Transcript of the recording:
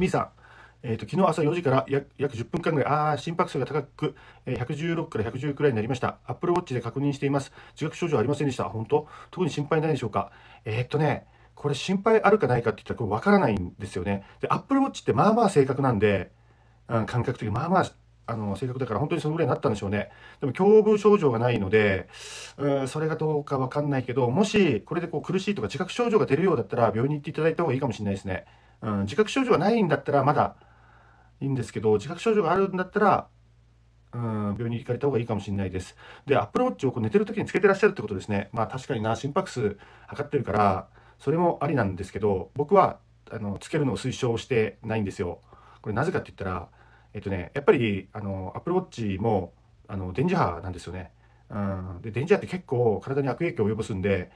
みさん、えーと、昨日朝4時から約10分間ぐらい、あ心拍数が高く、えー、116から110くらいになりました。Apple Watch で確認しています。自覚症状ありませんでした。本当特に心配ないでしょうか。えー、っとね、これ心配あるかないかって言ったらこれ分からないんですよね。で、Apple Watch ってまあまあ正確なんで、うん、感覚的にまあまああの性格だから本当にそのぐらいになったんでしょうね。でも胸部症状がないので、うそれがどうかわかんないけど、もしこれでこう苦しいとか自覚症状が出るようだったら病院に行っていただいた方がいいかもしれないですね。うん、自覚症状がないんだったらまだいいんですけど、自覚症状があるんだったら、うん、病院に行かれた方がいいかもしれないです。で、アップルウォッチをこう寝てる時につけてらっしゃるってことですね。まあ確かにな、心拍数測ってるから、それもありなんですけど、僕はあのつけるのを推奨してないんですよ。これなぜかって言ったら、えっとね、やっぱりあのアップルウォッチもあの電磁波なんですよね。うん、で電磁波って結構体に悪影響を及ぼすんで